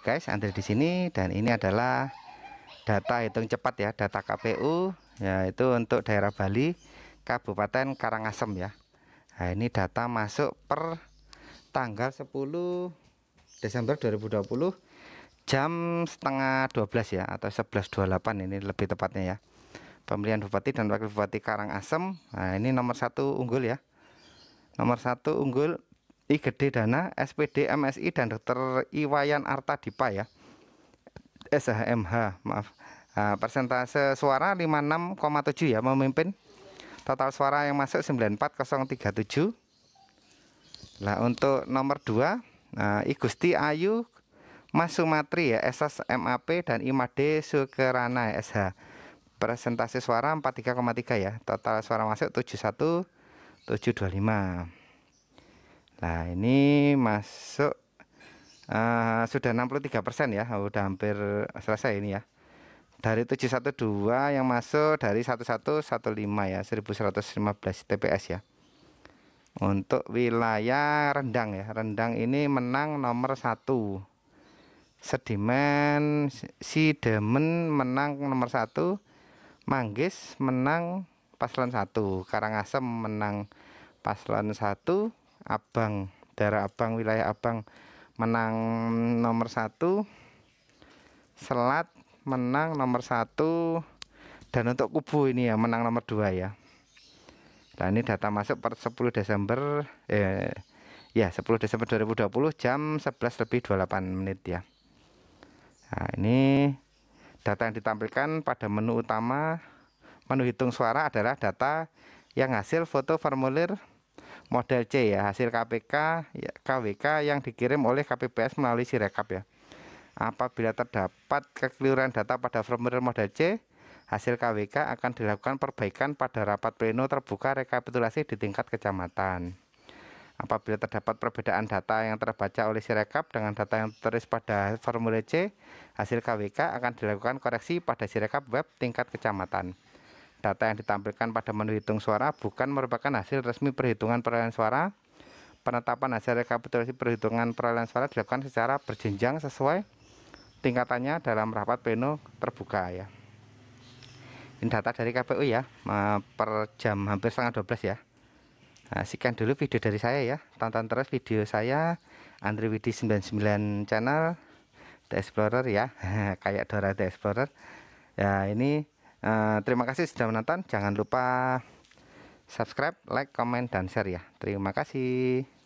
guys, antri di sini dan ini adalah data hitung cepat ya, data KPU yaitu untuk daerah Bali, Kabupaten Karangasem ya. Nah, ini data masuk per tanggal 10 Desember 2020 jam setengah 12 ya atau 11.28 ini lebih tepatnya ya. Pemilihan Bupati dan Wakil Bupati Karangasem. Nah, ini nomor satu unggul ya. Nomor satu unggul I Gede Dana, SPD MSI dan Dr. Iwayan Arta Dipa ya. SHMH, maaf. Nah, persentase suara 56,7 ya memimpin. Total suara yang masuk 94037. Nah, untuk nomor 2 nah, I Gusti Ayu Mas Sumatri ya SS MAP dan IMAD Sukerana ya, SH. Persentase suara 43,3 ya. Total suara masuk dua lima. Nah ini masuk uh, sudah 63% ya udah hampir selesai ini ya dari 712 yang masuk dari 1115 ya 1115 TPS ya untuk wilayah rendang ya rendang ini menang nomor satu sedimen si demen menang nomor satu manggis menang paslon satu karangasem menang paslon satu Abang daerah Abang wilayah Abang menang nomor satu Selat menang nomor satu dan untuk kubu ini ya menang nomor dua ya nah ini data masuk per 10 Desember eh, ya 10 Desember 2020 jam 11 lebih 28 menit ya nah ini data yang ditampilkan pada menu utama menu hitung suara adalah data yang hasil foto formulir model C ya hasil KPK ya, KWK yang dikirim oleh KPPS melalui Sirekap ya. Apabila terdapat kekeliruan data pada formulir model C, hasil KWK akan dilakukan perbaikan pada rapat pleno terbuka rekapitulasi di tingkat kecamatan. Apabila terdapat perbedaan data yang terbaca oleh Sirekap dengan data yang tertulis pada formulir C, hasil KWK akan dilakukan koreksi pada Sirekap web tingkat kecamatan data yang ditampilkan pada menu hitung suara bukan merupakan hasil resmi perhitungan perolehan suara. Penetapan hasil rekapitulasi perhitungan perolehan suara dilakukan secara berjenjang sesuai tingkatannya dalam rapat pleno terbuka ya. Ini data dari KPU ya, per jam hampir setengah 12 ya. Nah, sekian dulu video dari saya ya. Tonton terus video saya Andri Widi 99 channel The Explorer ya. Kayak Dora The Explorer. Ya, ini Uh, terima kasih sudah menonton. Jangan lupa subscribe, like, komen, dan share ya. Terima kasih.